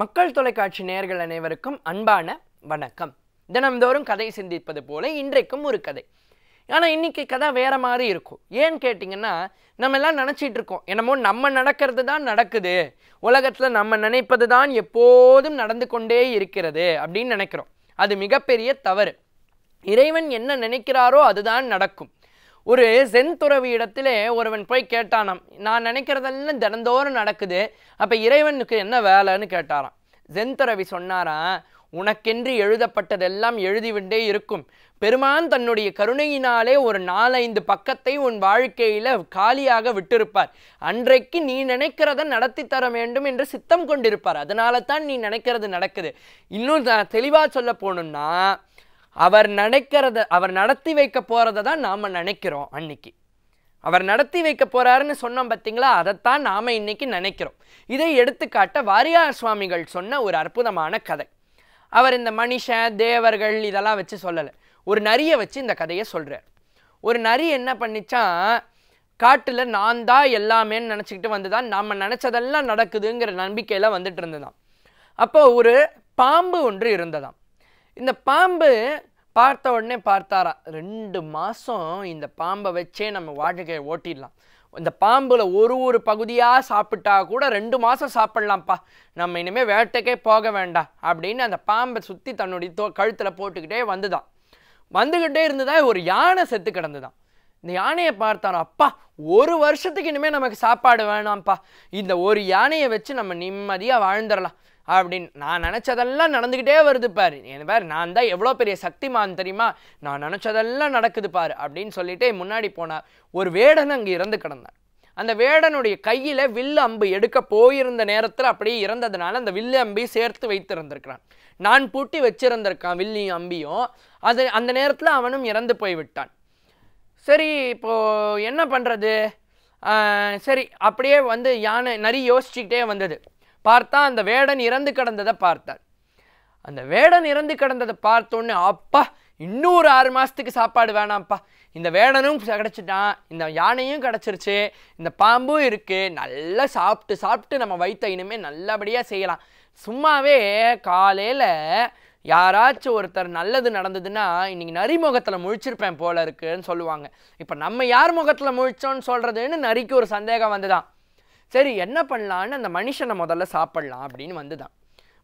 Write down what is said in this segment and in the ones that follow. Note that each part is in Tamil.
மக்கள் தொலைக்காட்சி நேர்கள் அனைவருக்கும் அன்பான வணக்கம் தினம்தோறும் கதை சிந்திப்பது போல இன்றைக்கும் ஒரு கதை ஆனால் இன்றைக்கி கதை வேறு மாதிரி இருக்கும் ஏன்னு கேட்டிங்கன்னா நம்ம எல்லாம் நினச்சிட்டு இருக்கோம் என்னமோ நம்ம நடக்கிறது தான் நடக்குது உலகத்தில் நம்ம நினைப்பது தான் எப்போதும் நடந்து கொண்டே இருக்கிறது அப்படின்னு நினைக்கிறோம் அது மிகப்பெரிய தவறு இறைவன் என்ன நினைக்கிறாரோ அதுதான் நடக்கும் ஒரு சென் துறவி இடத்திலே ஒருவன் போய் கேட்டானாம் நான் நினைக்கிறதெல்லாம் தினந்தோறும் நடக்குது அப்போ இறைவனுக்கு என்ன வேலைன்னு கேட்டாராம் ஜென் துறவி சொன்னாராம் உனக்கென்று எழுதப்பட்டதெல்லாம் எழுதிவிண்டே இருக்கும் பெருமான் தன்னுடைய கருணையினாலே ஒரு நாலைந்து பக்கத்தை உன் வாழ்க்கையில காலியாக விட்டிருப்பார் அன்றைக்கு நீ நினைக்கிறத நடத்தி தர வேண்டும் என்று சித்தம் கொண்டிருப்பார் அதனால தான் நீ நினைக்கிறது நடக்குது இன்னும் தெளிவா சொல்ல போகணும்னா அவர் நினைக்கிறத அவர் நடத்தி வைக்க போகிறத தான் நாம் நினைக்கிறோம் அன்னைக்கு அவர் நடத்தி வைக்க போகிறாருன்னு சொன்னோம் பார்த்தீங்களா அதைத்தான் நாம் இன்னைக்கு நினைக்கிறோம் இதை எடுத்துக்காட்ட வாரியார் சுவாமிகள் சொன்ன ஒரு அற்புதமான கதை அவர் இந்த மனுஷன் தேவர்கள் இதெல்லாம் வச்சு சொல்லலை ஒரு நரியை வச்சு இந்த கதையை சொல்கிறார் ஒரு நரி என்ன பண்ணிச்சா காட்டில் நான் தான் எல்லாமேன்னு நினச்சிக்கிட்டு தான் நாம் நினச்சதெல்லாம் நடக்குதுங்கிற நம்பிக்கையில் வந்துட்டு இருந்ததான் அப்போ ஒரு பாம்பு ஒன்று இருந்ததாம் இந்த பாம்பு பார்த்த உடனே பார்த்தாரா ரெண்டு மாதம் இந்த பாம்பை வச்சே நம்ம வாழ்க்கையை ஓட்டிடலாம் இந்த பாம்பில் ஒரு ஒரு பகுதியாக சாப்பிட்டா கூட ரெண்டு மாதம் சாப்பிட்லாம்ப்பா நம்ம இனிமேல் வேட்டைக்கே போக வேண்டாம் அப்படின்னு அந்த பாம்பை சுற்றி தன்னுடைய தோ கழுத்தில் போட்டுக்கிட்டே வந்துதான் வந்துக்கிட்டே இருந்ததா ஒரு யானை செத்து கிடந்துதான் இந்த யானையை பார்த்தாரோ அப்பா ஒரு வருஷத்துக்கு இனிமேல் நமக்கு சாப்பாடு வேணாம்ப்பா இந்த ஒரு யானையை வச்சு நம்ம நிம்மதியாக வாழ்ந்துடலாம் அப்படின்னு நான் நினச்சதெல்லாம் நடந்துக்கிட்டே வருது பார் என் பேர் நான் தான் எவ்வளோ பெரிய சக்திமான் தெரியுமா நான் நினச்சதெல்லாம் நடக்குது பார் அப்படின்னு சொல்லிட்டு முன்னாடி போனார் ஒரு வேடன் அங்கே இறந்து கிடந்தார் அந்த வேடனுடைய கையில் வில்லு அம்பு எடுக்க போயிருந்த நேரத்தில் அப்படியே இறந்ததுனால அந்த வில்லு அம்பி சேர்த்து வைத்திருந்திருக்கிறான் நான் பூட்டி வச்சிருந்திருக்கான் வில்லியும் அம்பியும் அது அந்த நேரத்தில் அவனும் இறந்து போய்விட்டான் சரி இப்போது என்ன பண்ணுறது சரி அப்படியே வந்து யானை நிறைய யோசிச்சுக்கிட்டே வந்தது பார்த்தா அந்த வேடன் இறந்து கிடந்ததை பார்த்தார் அந்த வேடன் இறந்து கிடந்ததை பார்த்தோன்னு அப்பா இன்னும் ஒரு ஆறு மாதத்துக்கு சாப்பாடு வேணாம்ப்பா இந்த வேடனும் கிடச்சிட்டான் இந்த யானையும் கிடச்சிருச்சு இந்த பாம்பும் இருக்குது நல்லா சாப்பிட்டு சாப்பிட்டு நம்ம வைத்த இனிமேல் நல்லபடியாக செய்யலாம் சும்மாவே காலையில் யாராச்சும் ஒருத்தர் நல்லது நடந்ததுன்னா இன்றைக்கி நரி முகத்தில் முழிச்சிருப்பேன் போல இருக்குன்னு சொல்லுவாங்க இப்போ நம்ம யார் முகத்தில் முழிச்சோன்னு சொல்கிறதுன்னு நரிக்கு ஒரு சந்தேகம் வந்துதான் சரி என்ன பண்ணலான்னு அந்த மனுஷனை முதல்ல சாப்பிட்லாம் அப்படின்னு வந்துதான்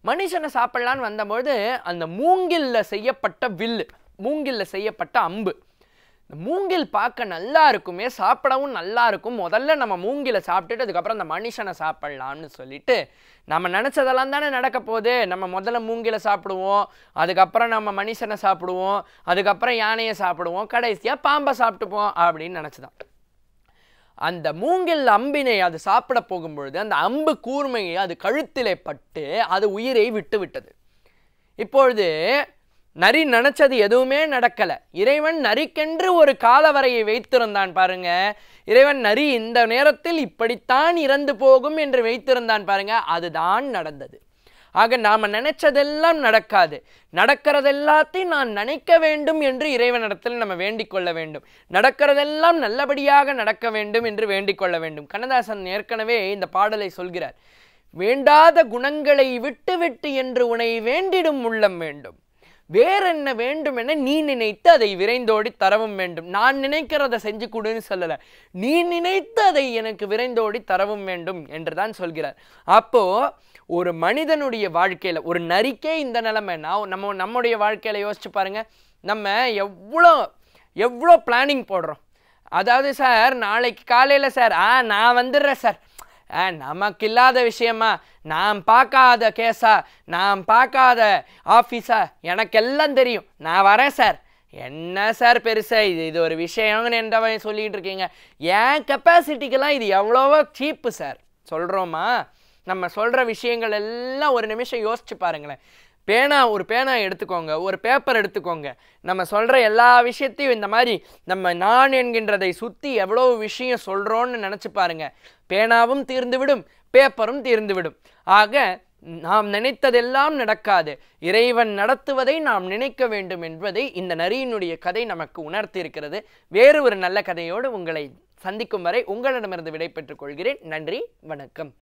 மனுஷனை சாப்பிட்லான்னு வந்தபோது அந்த மூங்கில்ல செய்யப்பட்ட வில்லு மூங்கில்ல செய்யப்பட்ட அம்பு இந்த மூங்கில் பார்க்க நல்லா இருக்குமே சாப்பிடவும் நல்லா இருக்கும் முதல்ல நம்ம மூங்கில சாப்பிட்டுட்டு அதுக்கப்புறம் அந்த மனுஷனை சாப்பிட்லாம்னு சொல்லிட்டு நம்ம நினச்சதெல்லாம் தானே நடக்க போகுது நம்ம முதல்ல மூங்கில சாப்பிடுவோம் அதுக்கப்புறம் நம்ம மனுஷனை சாப்பிடுவோம் அதுக்கப்புறம் யானையை சாப்பிடுவோம் கடைசியாக பாம்பை சாப்பிட்டுப்போம் அப்படின்னு நினச்சிதான் அந்த மூங்கில் அம்பினை அது சாப்பிட போகும்பொழுது அந்த அம்பு கூர்மையை அது கழுத்திலே பட்டு அது உயிரை விட்டு விட்டது இப்பொழுது நரி நினச்சது எதுவுமே நடக்கலை இறைவன் நரிக்கென்று ஒரு காலவரையை வைத்திருந்தான் பாருங்க இறைவன் நரி இந்த நேரத்தில் இப்படித்தான் இறந்து போகும் என்று வைத்திருந்தான் பாருங்க அதுதான் நடந்தது ஆக நாம் நினைச்சதெல்லாம் நடக்காது நடக்கிறதெல்லாத்தையும் நான் நினைக்க வேண்டும் என்று இறைவனிடத்தில் நம்ம வேண்டிக் கொள்ள வேண்டும் நடக்கிறதெல்லாம் நல்லபடியாக நடக்க வேண்டும் என்று வேண்டிக் கொள்ள வேண்டும் கண்ணதாசன் ஏற்கனவே இந்த பாடலை சொல்கிறார் வேண்டாத குணங்களை விட்டுவிட்டு என்று உனை வேண்டிடும் உள்ளம் வேண்டும் என்ன வேண்டும் என நீ நினைத்து அதை விரைந்தோடி தரவும் வேண்டும் நான் நினைக்கிறத செஞ்சு கொடுன்னு சொல்லலை நீ நினைத்து அதை எனக்கு விரைந்தோடி தரவும் வேண்டும் என்று தான் சொல்கிறார் அப்போது ஒரு மனிதனுடைய வாழ்க்கையில் ஒரு நரிக்கே இந்த நிலைமை நான் நம்ம நம்முடைய வாழ்க்கையில் யோசிச்சு பாருங்க நம்ம எவ்வளோ எவ்வளோ பிளானிங் போடுறோம் அதாவது சார் நாளைக்கு காலையில் சார் ஆ நான் வந்துடுறேன் சார் நமக்கில்லாத விஷயமா நாம் பார்க்காத கேஸா நாம் பார்க்காத ஆஃபீஸா எனக்கெல்லாம் தெரியும் நான் வரேன் சார் என்ன சார் பெருசாக இது இது ஒரு விஷயம்னு என்ன சொல்லிகிட்டு இருக்கீங்க ஏன் கெப்பாசிட்டிக்கெல்லாம் இது எவ்வளோவோ சீப்பு சார் சொல்கிறோமா நம்ம சொல்கிற விஷயங்கள் எல்லாம் ஒரு நிமிஷம் யோசிச்சு பாருங்களேன் பேனா ஒரு பேனா எடுத்துக்கோங்க ஒரு பேப்பர் எடுத்துக்கோங்க நம்ம சொல்கிற எல்லா விஷயத்தையும் இந்த மாதிரி நம்ம நான் என்கின்றதை சுற்றி எவ்வளோ விஷயம் சொல்கிறோன்னு நினச்சி பாருங்கள் பேனாவும் தீர்ந்துவிடும் பேப்பரும் தீர்ந்துவிடும் ஆக நாம் நினைத்ததெல்லாம் நடக்காது இறைவன் நடத்துவதை நாம் நினைக்க வேண்டும் என்பதை இந்த நரியினுடைய கதை நமக்கு உணர்த்தியிருக்கிறது வேறு ஒரு நல்ல கதையோடு உங்களை சந்திக்கும் வரை உங்களிடமிருந்து விடைபெற்றுக் கொள்கிறேன் நன்றி வணக்கம்